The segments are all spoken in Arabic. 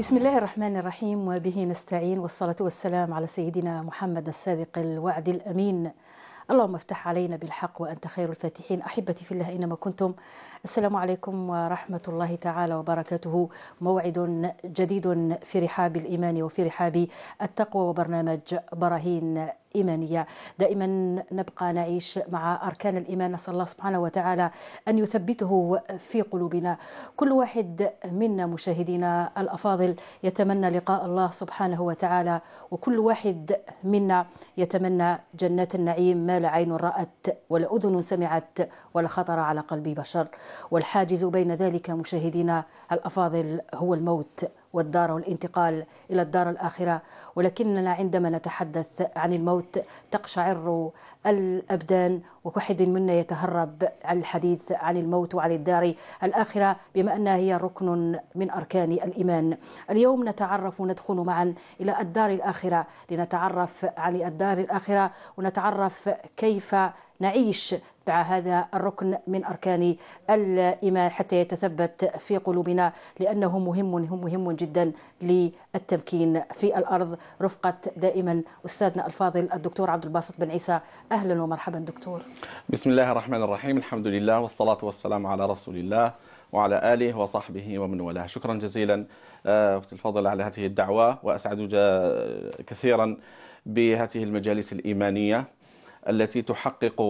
بسم الله الرحمن الرحيم وبه نستعين والصلاة والسلام على سيدنا محمد الصادق الوعد الأمين اللهم افتح علينا بالحق وأنت خير الفاتحين أحبتي في الله أينما كنتم السلام عليكم ورحمة الله تعالى وبركاته موعد جديد في رحاب الإيمان وفي رحاب التقوى وبرنامج براهين إيمانية دائما نبقى نعيش مع أركان الإيمان نسأل الله سبحانه وتعالى أن يثبته في قلوبنا كل واحد منا مشاهدينا الأفاضل يتمنى لقاء الله سبحانه وتعالى وكل واحد منا يتمنى جنات النعيم ما لا عين رأت ولا أذن سمعت ولا خطر على قلب بشر والحاجز بين ذلك مشاهدينا الأفاضل هو الموت والدار والانتقال إلى الدار الآخرة ولكننا عندما نتحدث عن الموت تقشعر الأبدان وكحد منا يتهرب عن الحديث عن الموت وعن الدار الآخرة بما أنها هي ركن من أركان الإيمان اليوم نتعرف ندخل معا إلى الدار الآخرة لنتعرف عن الدار الآخرة ونتعرف كيف نعيش مع هذا الركن من أركان الإيمان حتى يتثبت في قلوبنا لأنه مهم هم مهم جدا للتمكين في الأرض رفقة دائما أستاذنا الفاضل الدكتور عبد الباسط بن عيسى أهلا ومرحبا دكتور بسم الله الرحمن الرحيم الحمد لله والصلاة والسلام على رسول الله وعلى آله وصحبه ومن والاه شكرا جزيلا آه، أختي الفضل على هذه الدعوة وأسعد كثيرا بهذه المجالس الإيمانية التي تحقق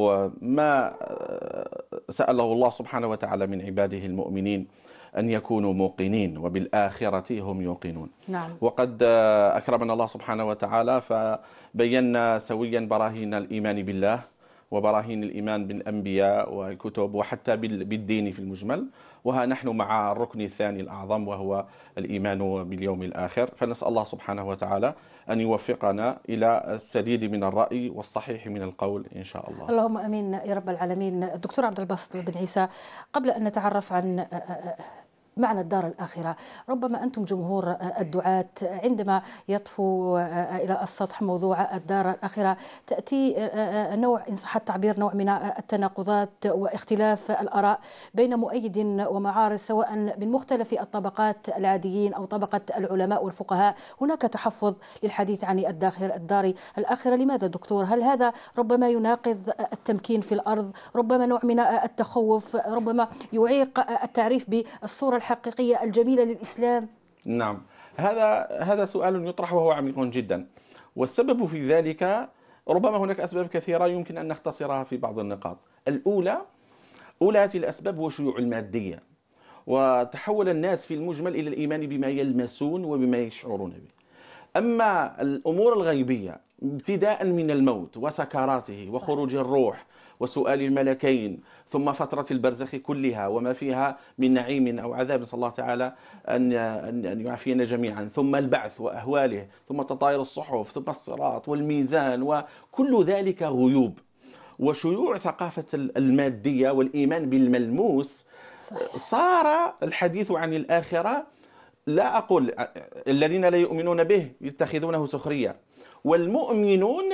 ما آه، سأله الله سبحانه وتعالى من عباده المؤمنين أن يكونوا موقنين وبالآخرة هم يوقنون نعم. وقد آه، أكرمنا الله سبحانه وتعالى فبينا سويا براهين الإيمان بالله وبراهين الإيمان بالأنبياء والكتب وحتى بالدين في المجمل وها نحن مع الركن الثاني الأعظم وهو الإيمان باليوم الآخر فنسأل الله سبحانه وتعالى أن يوفقنا إلى السديد من الرأي والصحيح من القول إن شاء الله اللهم أمين يا رب العالمين الدكتور عبد الباسط بن عيسى قبل أن نتعرف عن معنى الدار الآخرة ربما أنتم جمهور الدعاة عندما يطفو إلى السطح موضوع الدار الآخرة تأتي نوع إن صح التعبير نوع من التناقضات واختلاف الآراء بين مؤيد ومعارض سواء من مختلف الطبقات العاديين أو طبقة العلماء والفقهاء هناك تحفظ للحديث عن الداخل الدار الآخرة لماذا دكتور هل هذا ربما يناقض التمكين في الأرض ربما نوع من التخوف ربما يعيق التعريف بالصورة الحقيقية الحقيقية الجميلة للإسلام؟ نعم هذا هذا سؤال يطرح وهو عميق جدا والسبب في ذلك ربما هناك أسباب كثيرة يمكن أن نختصرها في بعض النقاط الأولى أولى الأسباب هو شيوع المادية وتحول الناس في المجمل إلى الإيمان بما يلمسون وبما يشعرون به أما الأمور الغيبية ابتداء من الموت وسكراته وخروج الروح وسؤال الملكين ثم فترة البرزخ كلها وما فيها من نعيم أو عذاب نسأل الله تعالى أن أن يعافينا جميعا ثم البعث وأهواله ثم تطاير الصحف ثم الصراط والميزان وكل ذلك غيوب وشيوع ثقافة المادية والإيمان بالملموس صار الحديث عن الآخرة لا أقول الذين لا يؤمنون به يتخذونه سخرية والمؤمنون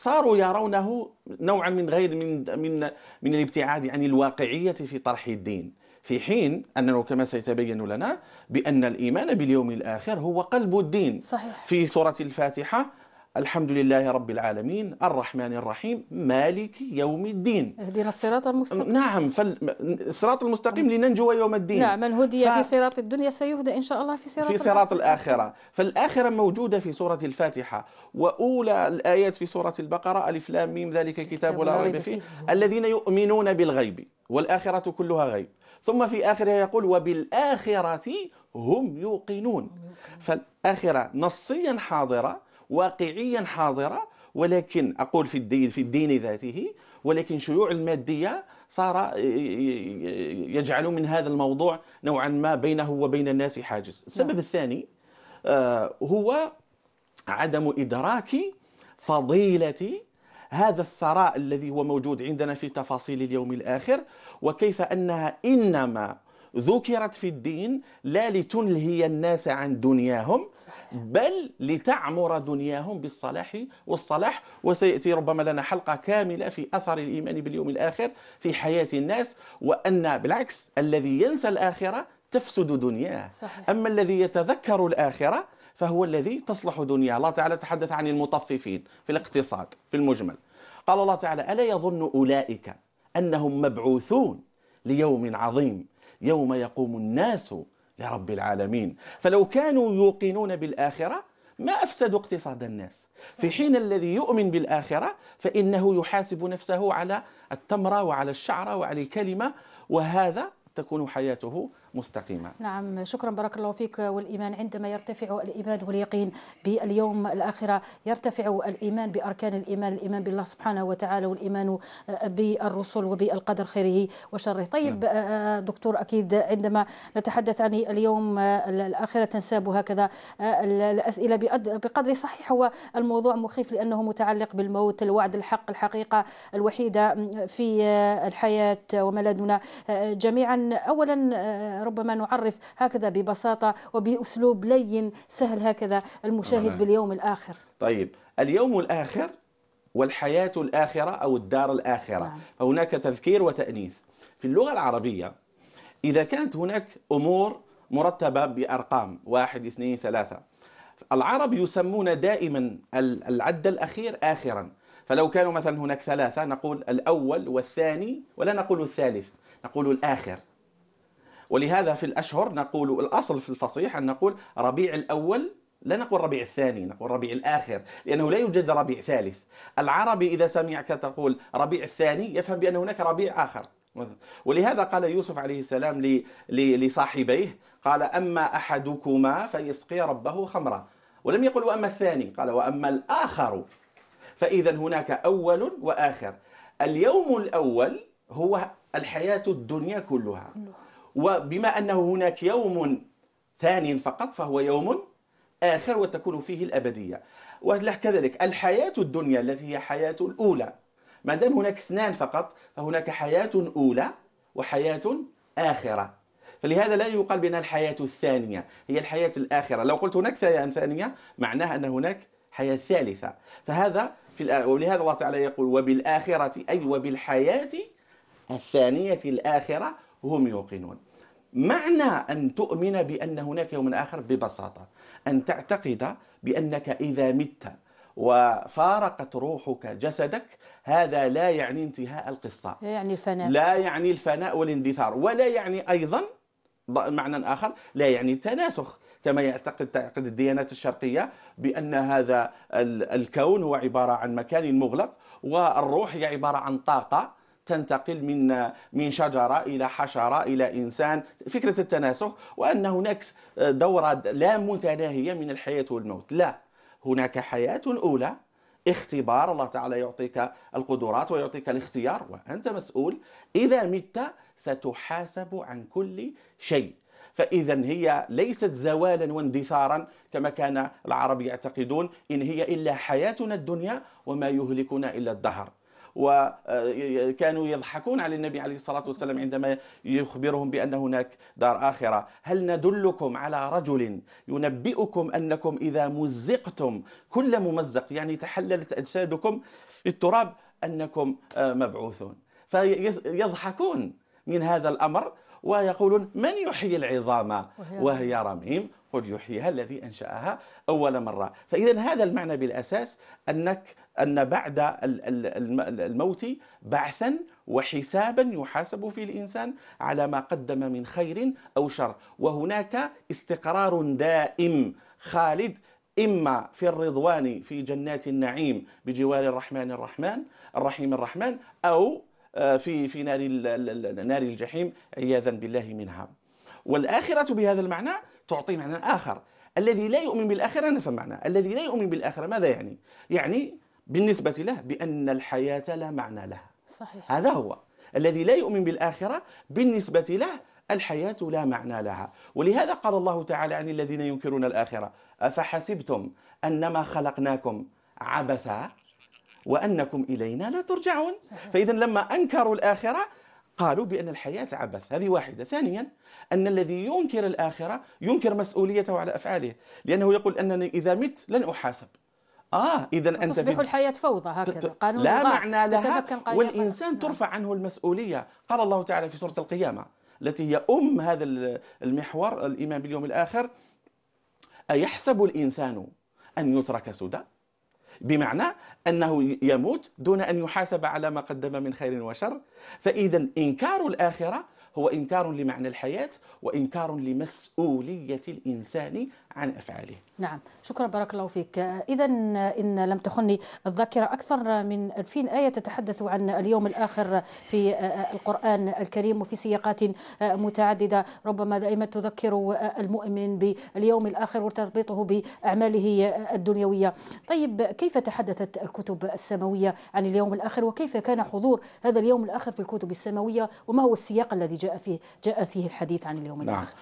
صاروا يرونه نوعا من غير من من من الابتعاد عن الواقعيه في طرح الدين في حين انه كما سيتبين لنا بان الايمان باليوم الاخر هو قلب الدين صحيح. في سوره الفاتحه الحمد لله رب العالمين الرحمن الرحيم مالك يوم الدين اهدنا الصراط المستقيم نعم فالصراط المستقيم لننجو يوم الدين نعم من هدي ف... في صراط الدنيا سيهدى إن شاء الله في صراط في صراط الآخرة. الآخرة فالآخرة موجودة في سورة الفاتحة وأولى الآيات في سورة البقرة ألف لام ميم ذلك الكتاب لا ريب فيه الذين يؤمنون بالغيب والآخرة كلها غيب ثم في آخرها يقول وبالآخرة هم يوقنون فالآخرة نصيا حاضرة واقعيا حاضرة ولكن أقول في الدين, في الدين ذاته ولكن شيوع المادية صار آه، آه، آه، يجعل من هذا الموضوع نوعا ما بينه وبين الناس حاجز نعم. السبب الثاني هو عدم إدراك فضيلة هذا الثراء الذي هو موجود عندنا في تفاصيل اليوم الآخر وكيف أنها إنما ذكرت في الدين لا لتنهي الناس عن دنياهم بل لتعمر دنياهم بالصلاح والصلاح وسيأتي ربما لنا حلقة كاملة في أثر الإيمان باليوم الآخر في حياة الناس وأن بالعكس الذي ينسى الآخرة تفسد دنياه صحيح. أما الذي يتذكر الآخرة فهو الذي تصلح دنياه الله تعالى تحدث عن المطففين في الاقتصاد في المجمل قال الله تعالى ألا يظن أولئك أنهم مبعوثون ليوم عظيم يوم يقوم الناس لرب العالمين فلو كانوا يوقنون بالآخرة ما أفسد اقتصاد الناس في حين الذي يؤمن بالآخرة فإنه يحاسب نفسه على التمرة وعلى الشعرة وعلى الكلمة وهذا تكون حياته مستقيمة نعم شكرا بارك الله فيك والإيمان عندما يرتفع الإيمان واليقين باليوم الآخرة يرتفع الإيمان بأركان الإيمان الإيمان بالله سبحانه وتعالى والإيمان بالرسل وبالقدر خيره وشره طيب نعم. آه، دكتور أكيد عندما نتحدث عن اليوم الآخرة تنساب هكذا آه، الأسئلة بقدر صحيح هو الموضوع مخيف لأنه متعلق بالموت الوعد الحق الحقيقة الوحيدة في الحياة وملاذنا آه، جميعا أولا ربما نعرف هكذا ببساطة وبأسلوب لين سهل هكذا المشاهد باليوم الآخر طيب اليوم الآخر والحياة الآخرة أو الدار الآخرة فهناك نعم. تذكير وتأنيث في اللغة العربية إذا كانت هناك أمور مرتبة بأرقام واحد اثنين ثلاثة العرب يسمون دائما العد الأخير آخرا فلو كانوا مثلا هناك ثلاثة نقول الأول والثاني ولا نقول الثالث نقول الآخر ولهذا في الأشهر نقول الأصل في الفصيح أن نقول ربيع الأول لا نقول ربيع الثاني نقول ربيع الآخر لأنه لا يوجد ربيع ثالث العربي إذا سمعك تقول ربيع الثاني يفهم بأن هناك ربيع آخر ولهذا قال يوسف عليه السلام لصاحبيه قال أما أحدكما فيسقي ربه خمرا ولم يقل وأما الثاني قال وأما الآخر فإذا هناك أول وآخر اليوم الأول هو الحياة الدنيا كلها وبما أنه هناك يوم ثاني فقط فهو يوم آخر وتكون فيه الأبدية وكذلك الحياة الدنيا التي هي حياة الأولى ما دام هناك اثنان فقط فهناك حياة أولى وحياة آخرة فلهذا لا يقال بأن الحياة الثانية هي الحياة الآخرة لو قلت هناك ثانية معناها أن هناك حياة ثالثة فهذا في ولهذا الله تعالى يقول وبالآخرة أي وبالحياة الثانية الآخرة هم يوقنون معنى أن تؤمن بأن هناك يوم آخر ببساطة أن تعتقد بأنك إذا مت وفارقت روحك جسدك هذا لا يعني انتهاء القصة لا يعني الفناء لا يعني الفناء والاندثار ولا يعني أيضا معنى آخر لا يعني التناسخ كما يعتقد تعتقد الديانات الشرقية بأن هذا الكون هو عبارة عن مكان مغلق والروح هي عبارة عن طاقة تنتقل من من شجره الى حشره الى انسان فكره التناسخ وان هناك دوره لا متناهيه من الحياه والموت لا هناك حياه اولى اختبار الله تعالى يعطيك القدرات ويعطيك الاختيار وانت مسؤول اذا مت ستحاسب عن كل شيء فاذا هي ليست زوالا واندثارا كما كان العرب يعتقدون ان هي الا حياتنا الدنيا وما يهلكنا الا الدهر وكانوا يضحكون على النبي عليه الصلاة والسلام عندما يخبرهم بأن هناك دار آخرة هل ندلكم على رجل ينبئكم أنكم إذا مزقتم كل ممزق يعني تحللت أجسادكم في التراب أنكم آه، مبعوثون فيضحكون من هذا الأمر ويقولون من يحيي العظام وهي رميم قل يحييها الذي أنشأها أول مرة فإذا هذا المعنى بالأساس أنك أن بعد الموت بعثا وحسابا يحاسب فيه الإنسان على ما قدم من خير أو شر وهناك استقرار دائم خالد إما في الرضوان في جنات النعيم بجوار الرحمن الرحمن الرحيم الرحمن أو آه، في في نار نار الجحيم عياذا بالله منها والآخرة بهذا المعنى تعطي معنى آخر الذي لا يؤمن بالآخرة نفهم معنى الذي لا يؤمن بالآخرة ماذا يعني؟ يعني بالنسبة له بأن الحياة لا معنى لها صحيح. هذا هو الذي لا يؤمن بالآخرة بالنسبة له الحياة لا معنى لها ولهذا قال الله تعالى عن الذين ينكرون الآخرة أفحسبتم أنما خلقناكم عبثا وأنكم إلينا لا ترجعون فإذا لما أنكروا الآخرة قالوا بأن الحياة عبث هذه واحدة ثانيا أن الذي ينكر الآخرة ينكر مسؤوليته على أفعاله لأنه يقول أنني إذا مت لن أحاسب اه اذا انت تصبح في... الحياه فوضى هكذا قانون لا معنى لها والانسان نعم. ترفع عنه المسؤوليه قال الله تعالى في سوره القيامه التي هي ام هذا المحور الايمان باليوم الاخر ايحسب الانسان ان يترك سدى بمعنى انه يموت دون ان يحاسب على ما قدم من خير وشر فاذا انكار الاخره هو انكار لمعنى الحياه وانكار لمسؤوليه الانسان عن افعاله نعم شكرا بارك الله فيك إذا إن لم تخني الذاكرة أكثر من 2000 آية تتحدث عن اليوم الآخر في آه، القرآن الكريم وفي سياقات آه، متعددة ربما دائما تذكر آه، المؤمن باليوم الآخر وتربطه بأعماله الدنيوية طيب كيف تحدثت الكتب السماوية عن اليوم الآخر وكيف كان حضور هذا اليوم الآخر في الكتب السماوية وما هو السياق الذي جاء فيه جاء فيه الحديث عن اليوم نعم. الآخر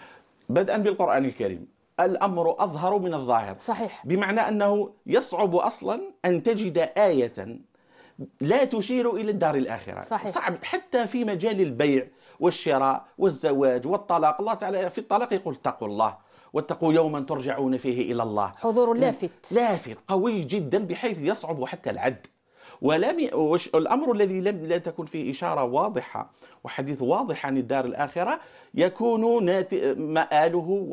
نعم. بدءا بالقرآن الكريم الأمر أظهر من الظاهر صحيح بمعنى أنه يصعب أصلا أن تجد آية لا تشير إلى الدار الآخرة صحيح. صعب حتى في مجال البيع والشراء والزواج والطلاق الله تعالى في الطلاق يقول اتقوا الله واتقوا يوما ترجعون فيه الى الله حضور لافت لافت قوي جدا بحيث يصعب حتى العد ولم الأمر الذي لم لا تكن فيه إشارة واضحة وحديث واضح عن الدار الآخرة يكون مآله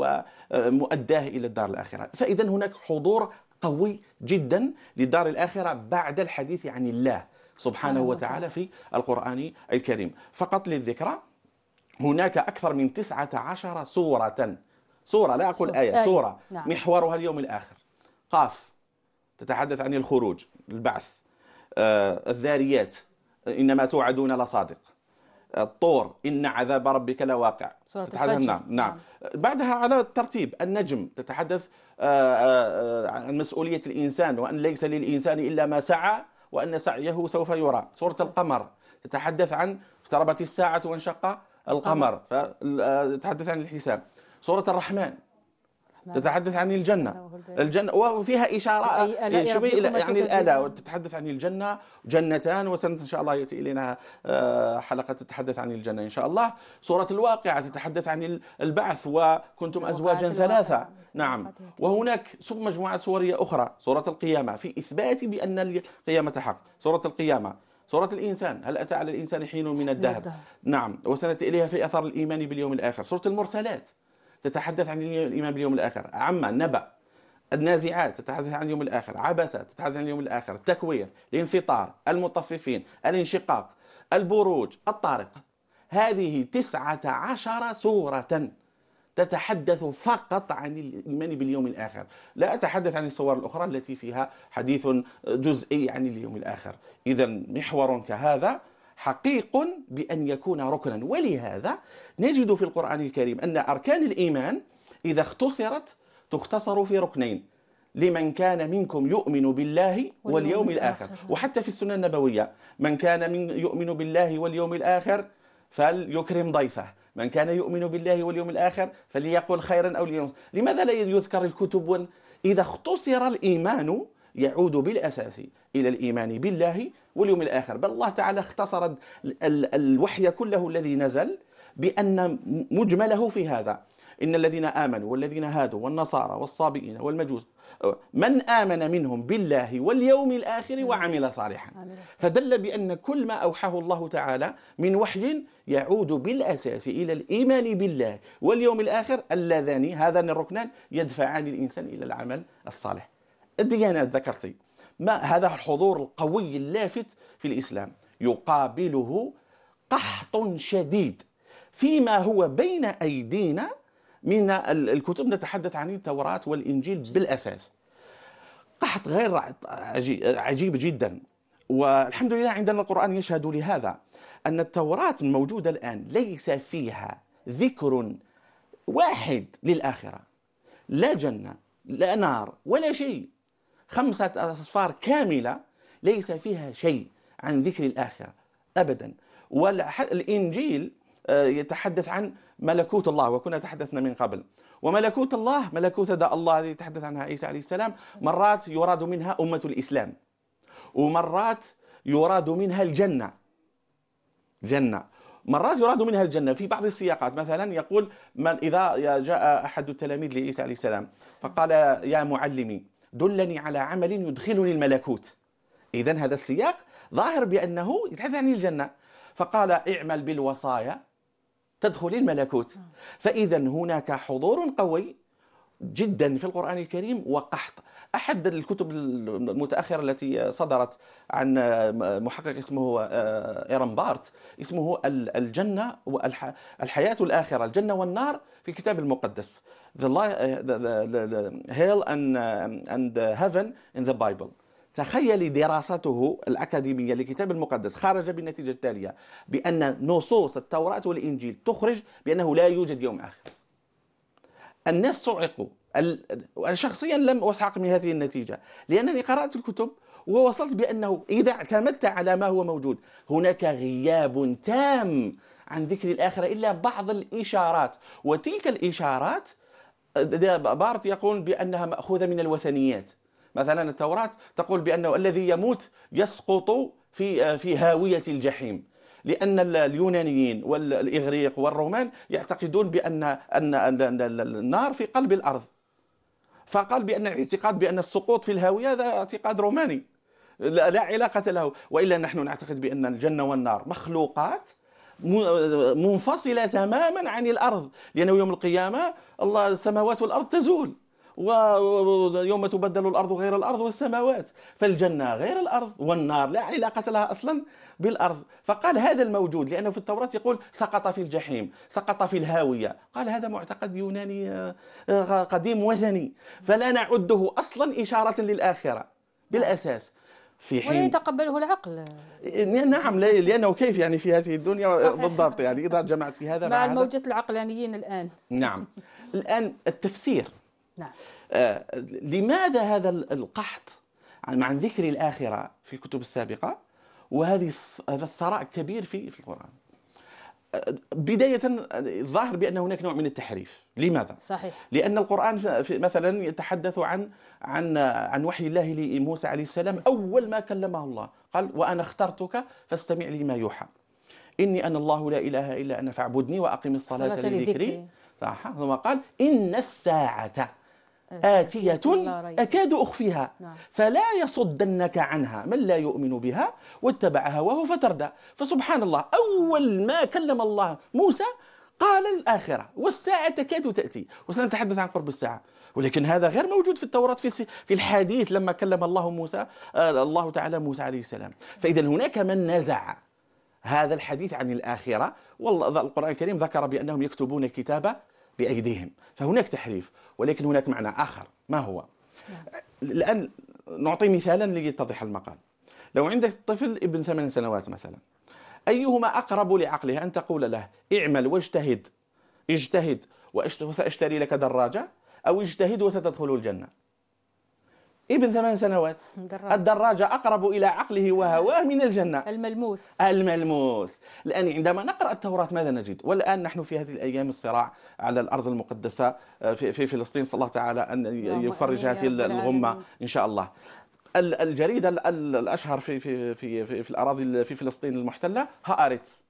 ومؤداه إلى الدار الآخرة فإذا هناك حضور قوي جدا للدار الآخرة بعد الحديث عن الله سبحانه وتعالى في القرآن الكريم فقط للذكرى هناك أكثر من 19 سورة سورة لا أقول آية،, آية سورة نعم. محورها اليوم الآخر قاف تتحدث عن الخروج البعث آه، الذاريات انما توعدون لصادق آه، الطور ان عذاب ربك لواقع سورة تتحدث نعم نعم, نعم. آه، بعدها على الترتيب النجم تتحدث عن مسؤوليه الانسان وان ليس للانسان الا ما سعى وان سعيه سوف يرى سوره القمر تتحدث عن اقتربت الساعه وانشق القمر تتحدث عن الحساب سوره الرحمن نعم. تتحدث عن الجنة نعم، إيه. الجنة وفيها إشارة إيه، الى يعني الآلة وتتحدث عن الجنة جنتان وسن إن شاء الله يأتي إلينا آه، حلقة تتحدث عن الجنة إن شاء الله سورة الواقعة تتحدث عن البعث وكنتم أزواجا ثلاثة نعم, نعم. وهناك سب مجموعة سورية أخرى سورة القيامة في إثبات بأن القيامة حق سورة القيامة سورة الإنسان هل أتى على الإنسان حين من الدهر نعم وسنأتي إليها في أثر الإيمان باليوم الآخر سورة المرسلات تتحدث عن الإيمان باليوم الآخر عما نبأ النازعات تتحدث عن اليوم الآخر عبسة تتحدث عن اليوم الآخر التكوير الانفطار المطففين الانشقاق البروج الطارق هذه تسعة عشر سورة تتحدث فقط عن الإيمان باليوم الآخر لا أتحدث عن الصور الأخرى التي فيها حديث جزئي عن اليوم الآخر إذا محور كهذا حقيق بأن يكون ركنا ولهذا نجد في القرآن الكريم أن أركان الإيمان إذا اختصرت تختصر في ركنين لمن كان منكم يؤمن بالله واليوم الآخر وحتى في السنة النبوية من كان من يؤمن بالله واليوم الآخر فليكرم ضيفه من كان يؤمن بالله واليوم الآخر فليقل خيرا أو لينص لماذا لا يذكر الكتب إذا اختصر الإيمان يعود بالأساس إلى الإيمان بالله واليوم الآخر بل الله تعالى اختصر الوحي كله الذي نزل بأن مجمله في هذا إن الذين آمنوا والذين هادوا والنصارى والصابئين والمجوس من آمن منهم بالله واليوم الآخر وعمل صالحا فدل بأن كل ما أوحاه الله تعالى من وحي يعود بالأساس إلى الإيمان بالله واليوم الآخر اللذان هذان الركنان يدفعان الإنسان إلى العمل الصالح الديانات يعني ذكرتي ما هذا الحضور القوي اللافت في الإسلام يقابله قحط شديد فيما هو بين أيدينا من الكتب نتحدث عن التوراة والإنجيل بالأساس قحط غير عجيب جدا والحمد لله عندنا القرآن يشهد لهذا أن التوراة الموجودة الآن ليس فيها ذكر واحد للآخرة لا جنة لا نار ولا شيء خمسة أصفار كاملة ليس فيها شيء عن ذكر الآخرة أبدا والإنجيل آه، يتحدث عن ملكوت الله وكنا تحدثنا من قبل وملكوت الله ملكوت الله الذي تحدث عنها عيسى عليه السلام مرات يراد منها أمة الإسلام ومرات يراد منها الجنة جنة مرات يراد منها الجنة في بعض السياقات مثلا يقول من إذا جاء أحد التلاميذ لعيسى عليه السلام فقال يا معلمي دلني على عمل يدخلني الملكوت إذا هذا السياق ظاهر بأنه يتحدث عن الجنة فقال اعمل بالوصايا تدخل الملكوت آه. فإذا هناك حضور قوي جدا في القرآن الكريم وقحط أحد الكتب المتأخرة التي صدرت عن محقق اسمه آه، إيرن بارت اسمه الجنة الحياة الآخرة الجنة والنار في الكتاب المقدس The, آه، Hell and, آه، and Heaven in the Bible تخيلي دراسته الأكاديمية لكتاب المقدس خرج بالنتيجة التالية بأن نصوص التوراة والإنجيل تخرج بأنه لا يوجد يوم آخر الناس صعقوا أنا شخصيا لم أسحق من هذه النتيجة لأنني قرأت الكتب ووصلت بأنه إذا اعتمدت على ما هو موجود هناك غياب تام عن ذكر الآخرة إلا بعض الإشارات وتلك الإشارات بارت يقول بأنها مأخوذة من الوثنيات مثلا التوراة تقول بأنه الذي يموت يسقط في في هاوية الجحيم لأن اليونانيين والإغريق والرومان يعتقدون بأن أن النار في قلب الأرض فقال بأن الاعتقاد بأن السقوط في الهاوية هذا اعتقاد روماني لا, علاقة له وإلا نحن نعتقد بأن الجنة والنار مخلوقات منفصلة تماما عن الأرض لأنه يوم القيامة الله السماوات والأرض تزول ويوم تبدل الأرض غير الأرض والسماوات فالجنة غير الأرض والنار لا علاقة لها أصلا بالأرض فقال هذا الموجود لأنه في التوراة يقول سقط في الجحيم سقط في الهاوية قال هذا معتقد يوناني آه، آه، قديم وثني فلا نعده أصلا إشارة للآخرة بالأساس في حين ولا يتقبله العقل نعم لانه كيف يعني في هذه الدنيا صحيح. بالضبط يعني اذا جمعت في هذا مع, مع موجه العقلانيين الان نعم الان التفسير نعم. آه لماذا هذا القحط عن ذكر الآخرة في الكتب السابقة وهذه هذا الثراء كبير في في القرآن آه، بداية الظاهر بأن هناك نوع من التحريف لماذا؟ صحيح لأن القرآن مثلا يتحدث عن عن عن وحي الله لموسى عليه السلام أول ما كلمه الله قال وأنا اخترتك فاستمع لما يوحى إني أنا الله لا إله إلا أنا فاعبدني وأقم الصلاة لذكري صح ثم قال إن الساعة إيه. آتية أكاد أخفيها نعم. فلا يصدنك عنها من لا يؤمن بها واتبع هواه فتردى فسبحان الله أول ما كلم الله موسى قال الآخرة والساعة تكاد تأتي وسنتحدث عن قرب الساعة ولكن هذا غير موجود في التوراة في في الحديث لما كلم الله موسى آه، الله تعالى موسى عليه السلام فإذا هناك من نزع هذا الحديث عن الآخرة والله القرآن الكريم ذكر بأنهم يكتبون الكتاب بأيديهم فهناك تحريف ولكن هناك معنى آخر ما هو؟ نعم. الآن نعطي مثالا ليتضح المقال لو عندك طفل ابن ثمان سنوات مثلا أيهما أقرب لعقله أن تقول له اعمل واجتهد اجتهد وسأشتري لك دراجة أو اجتهد وستدخل الجنة ابن ثمان سنوات الدراجة. الدراجة أقرب إلى عقله وهواه من الجنة الملموس الملموس الآن عندما نقرأ التوراة ماذا نجد والآن نحن في هذه الأيام الصراع على الأرض المقدسة آه، في فلسطين صلى الله تعالى أن يفرج هذه الغمة إن شاء الله الجريدة الأشهر في في في في, في الأراضي في فلسطين المحتلة هأريتس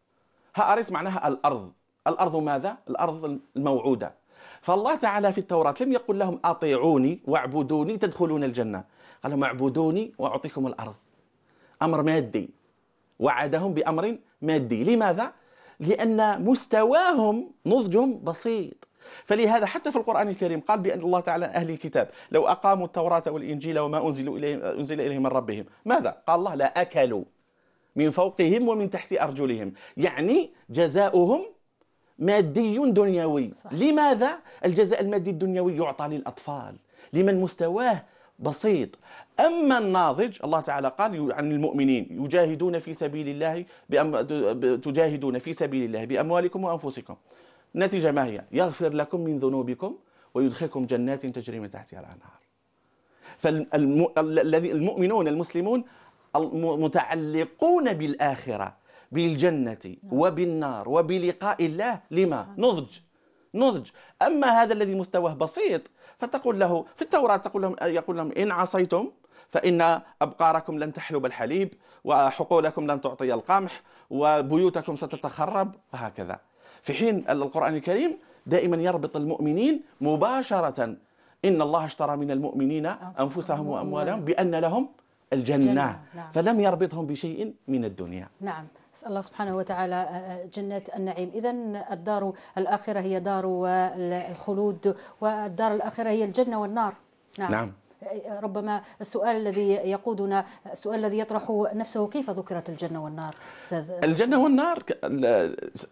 هأريتس معناها الأرض الأرض ماذا؟ الأرض الموعودة فالله تعالى في التوراة لم يقل لهم أطيعوني واعبدوني تدخلون الجنة قال لهم اعبدوني وأعطيكم الأرض أمر مادي وعدهم بأمر مادي لماذا؟ لأن مستواهم نضجهم بسيط فلهذا حتى في القرآن الكريم قال بأن الله تعالى أهل الكتاب لو أقاموا التوراة والإنجيل وما أنزل إليهم, أنزل إليهم من ربهم ماذا؟ قال الله لا أكلوا من فوقهم ومن تحت أرجلهم يعني جزاؤهم مادي دنيوي صح. لماذا الجزاء المادي الدنيوي يعطى للأطفال لمن مستواه بسيط أما الناضج الله تعالى قال عن المؤمنين يجاهدون في سبيل الله بأم... تجاهدون في سبيل الله بأموالكم وأنفسكم نتيجة ما هي يغفر لكم من ذنوبكم ويدخلكم جنات تجري من تحتها الأنهار فالمؤمنون المسلمون متعلقون بالآخرة بالجنة وبالنار وبلقاء الله لما نضج نضج أما هذا الذي مستواه بسيط فتقول له في التوراة تقول لهم يقول لهم إن عصيتم فإن أبقاركم لن تحلب الحليب وحقولكم لن تعطي القمح وبيوتكم ستتخرب وهكذا في حين القرآن الكريم دائما يربط المؤمنين مباشرة إن الله اشترى من المؤمنين أنفسهم وأموالهم بأن لهم الجنة, الجنة. نعم. فلم يربطهم بشيء من الدنيا نعم نسأل الله سبحانه وتعالى آه، آه، جنات النعيم إذا الدار الآخرة هي دار الخلود والدار الآخرة هي الجنة والنار نعم, نعم. آه، ربما السؤال الذي يقودنا السؤال الذي يطرح نفسه كيف ذكرت الجنة والنار أستاذ الجنة والنار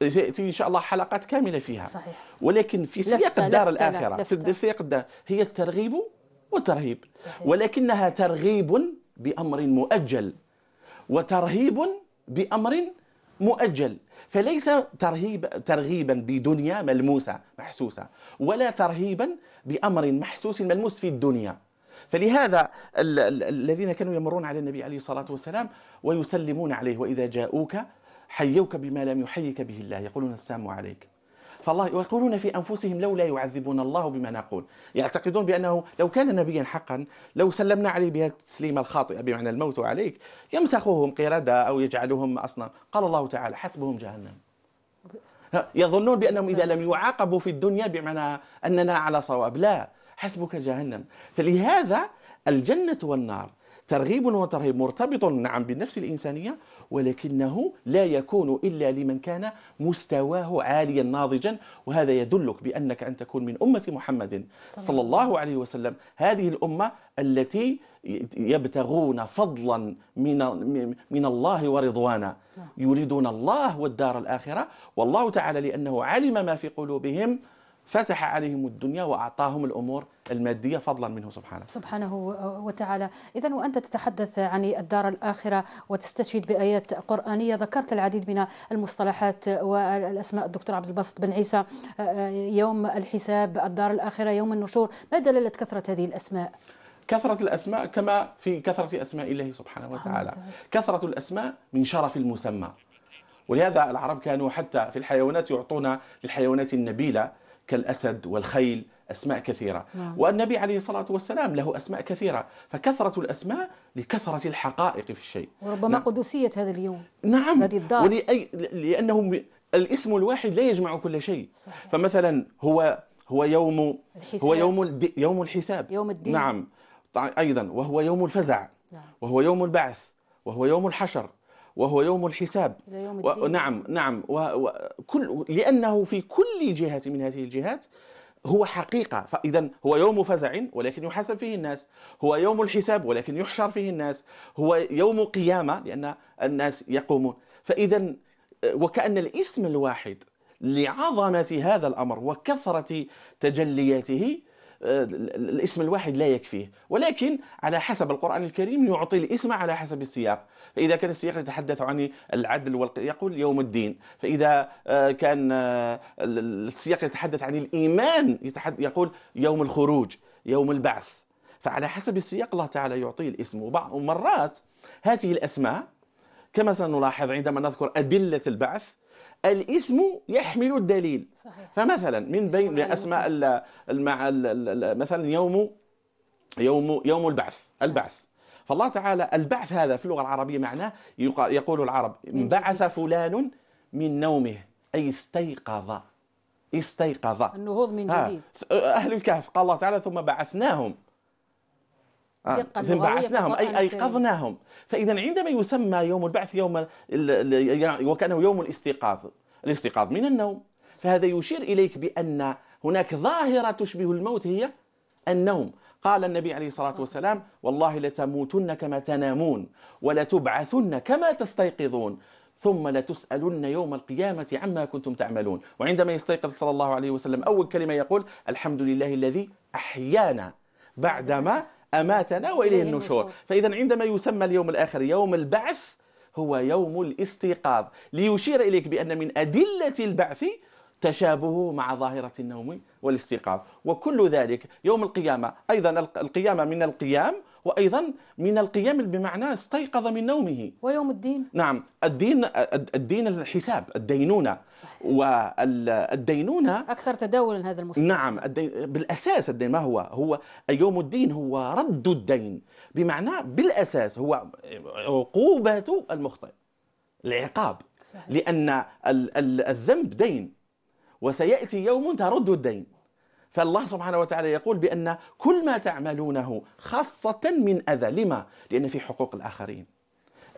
سيأتي إن شاء الله حلقات كاملة فيها صحيح ولكن في سياق الدار لفتة الآخرة لفتة في سياق الدار هي الترغيب والترهيب صحيح ولكنها ترغيب بأمر مؤجل وترهيب بأمر مؤجل فليس ترهيب ترغيبا بدنيا ملموسة محسوسة ولا ترهيبا بأمر محسوس ملموس في الدنيا فلهذا ال ال الذين كانوا يمرون على النبي عليه الصلاة والسلام ويسلمون عليه وإذا جاءوك حيوك بما لم يحيك به الله يقولون السلام عليك فالله ويقولون في أنفسهم لولا يعذبون الله بما نقول يعتقدون بأنه لو كان نبيا حقا لو سلمنا عليه بها التسليم الخاطئة بمعنى الموت عليك يمسخوهم قردة أو يجعلهم أصنام قال الله تعالى حسبهم جهنم يظنون بأنهم إذا لم يعاقبوا في الدنيا بمعنى أننا على صواب لا حسبك جهنم فلهذا الجنة والنار ترغيب وترهيب مرتبط نعم بالنفس الإنسانية ولكنه لا يكون إلا لمن كان مستواه عاليا ناضجا وهذا يدلك بأنك أن تكون من أمة محمد صلى الله عليه وسلم هذه الأمة التي يبتغون فضلا من من الله ورضوانا نعم. يريدون الله والدار الآخرة والله تعالى لأنه علم ما في قلوبهم فتح عليهم الدنيا وأعطاهم الأمور المادية فضلا منه سبحانه سبحانه وتعالى إذا وأنت تتحدث عن الدار الآخرة وتستشهد بآيات قرآنية ذكرت العديد من المصطلحات والأسماء الدكتور عبد الباسط بن عيسى يوم الحساب الدار الآخرة يوم النشور ما دلالة كثرة هذه الأسماء؟ كثرة الأسماء كما في كثرة أسماء الله سبحانه, سبحانه وتعالى. وتعالى كثرة الأسماء من شرف المسمى ولهذا العرب كانوا حتى في الحيوانات يعطون للحيوانات النبيلة كالأسد والخيل أسماء كثيرة نعم. والنبي عليه الصلاة والسلام له أسماء كثيرة فكثرة الأسماء لكثرة الحقائق في الشيء وربما نعم. قدسية هذا اليوم نعم هذه الدار ولأي... لأنه الاسم الواحد لا يجمع كل شيء صحيح. فمثلا هو هو يوم الحساب. هو يوم الد... يوم الحساب يوم الدين نعم طيب، أيضا وهو يوم الفزع نعم. وهو يوم البعث وهو يوم الحشر وهو يوم الحساب يوم نعم نعم وكل لأنه في كل جهة من هذه الجهات هو حقيقة فإذا هو يوم فزع ولكن يحاسب فيه الناس هو يوم الحساب ولكن يحشر فيه الناس هو يوم قيامة لأن الناس يقومون فإذا وكأن الاسم الواحد لعظمة هذا الأمر وكثرة تجلياته الاسم الواحد لا يكفيه ولكن على حسب القرآن الكريم يعطي الاسم على حسب السياق فإذا كان السياق يتحدث عن العدل والق... يقول يوم الدين فإذا آه، كان آه، السياق يتحدث عن الإيمان يتحد... يقول يوم الخروج يوم البعث فعلى حسب السياق الله تعالى يعطيه الاسم وبعض مرات هذه الأسماء كما سنلاحظ عندما نذكر أدلة البعث الاسم يحمل الدليل صحيح. فمثلا من بين اسماء مع مثلا يوم يوم يوم البعث البعث فالله تعالى البعث هذا في اللغه العربيه معناه يقول العرب بعث فلان من نومه اي استيقظ استيقظ النهوض من جديد اهل الكهف قال الله تعالى ثم بعثناهم آه. بعثناهم أي أيقظناهم فإذا عندما يسمى يوم البعث يوم يعني وكأنه يوم الاستيقاظ الاستيقاظ من النوم فهذا يشير إليك بأن هناك ظاهرة تشبه الموت هي النوم قال النبي عليه الصلاة والسلام والله لتموتن كما تنامون ولتبعثن كما تستيقظون ثم لتسألن يوم القيامة عما كنتم تعملون وعندما يستيقظ صلى الله عليه وسلم أول كلمة يقول الحمد لله الذي أحيانا بعدما أماتنا وإليه النشور فإذا عندما يسمى اليوم الآخر يوم البعث هو يوم الاستيقاظ ليشير إليك بأن من أدلة البعث تشابهه مع ظاهرة النوم والاستيقاظ وكل ذلك يوم القيامة أيضا القيامة من القيام وأيضا من القيام بمعنى استيقظ من نومه ويوم الدين نعم الدين الدين الحساب الدينونة صحيح. والدينونة أكثر تداولا هذا المصطلح نعم الدين بالأساس الدين ما هو هو يوم الدين هو رد الدين بمعنى بالأساس هو عقوبة المخطئ العقاب صحيح. لأن الذنب دين وسيأتي يوم ترد الدين فالله سبحانه وتعالى يقول بأن كل ما تعملونه خاصة من أذى لما؟ لأن في حقوق الآخرين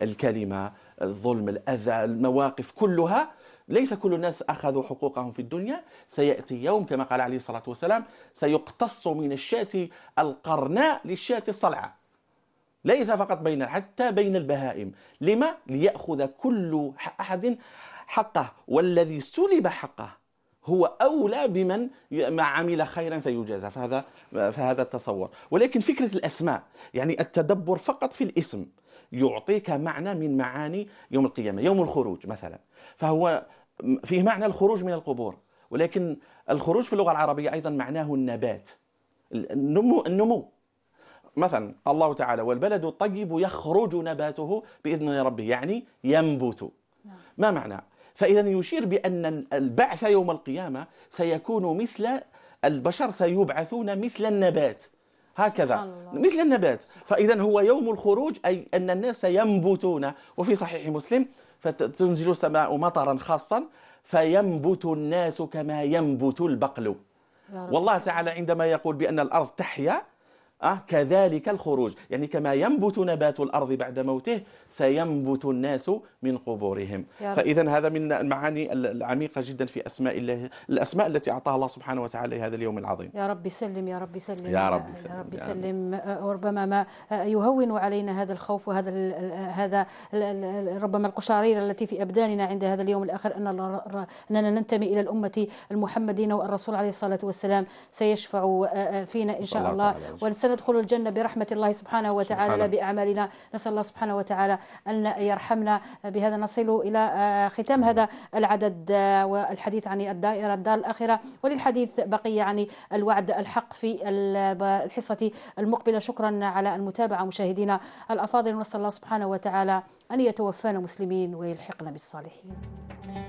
الكلمة الظلم الأذى المواقف كلها ليس كل الناس أخذوا حقوقهم في الدنيا سيأتي يوم كما قال عليه الصلاة والسلام سيقتص من الشاة القرناء للشاة الصلعة ليس فقط بين حتى بين البهائم لما؟ ليأخذ كل أحد حقه والذي سلب حقه هو أولى بمن ما عمل خيرا فيجازى فهذا فهذا التصور ولكن فكرة الأسماء يعني التدبر فقط في الاسم يعطيك معنى من معاني يوم القيامة يوم الخروج مثلا فهو فيه معنى الخروج من القبور ولكن الخروج في اللغة العربية أيضا معناه النبات النمو, النمو مثلا الله تعالى والبلد الطيب يخرج نباته بإذن ربه يعني ينبت نعم. ما معنى فإذا يشير بأن البعث يوم القيامة سيكون مثل البشر سيبعثون مثل النبات هكذا مثل النبات فإذا هو يوم الخروج أي أن الناس ينبتون وفي صحيح مسلم فتنزل السماء مطرا خاصا فينبت الناس كما ينبت البقل والله تعالى عندما يقول بأن الأرض تحيا أه كذلك الخروج يعني كما ينبت نبات الأرض بعد موته سينبت الناس من قبورهم فإذا هذا من المعاني العميقة جدا في أسماء الله الأسماء التي أعطاها الله سبحانه وتعالى لهذا اليوم العظيم يا رب سلم يا رب سلم يا رب سلم, يا رب سلم. يا رب. وربما ما يهون علينا هذا الخوف وهذا الـ هذا الـ ربما القشعريرة التي في أبداننا عند هذا اليوم الآخر أن أننا ننتمي إلى الأمة المحمدين والرسول عليه الصلاة والسلام سيشفع آه، آه، فينا إن شاء الله, الله سندخل الجنة برحمة الله سبحانه وتعالى سبحانه. بأعمالنا نسأل الله سبحانه وتعالى أن يرحمنا بهذا نصل إلى آه، ختام هذا العدد آه، والحديث عن الدائرة الدار الآخرة وللحديث بقي عن يعني الوعد الحق في الحصة المقبلة شكرا على المتابعة مشاهدينا الأفاضل ونسأل الله سبحانه وتعالى أن يتوفانا مسلمين ويلحقنا بالصالحين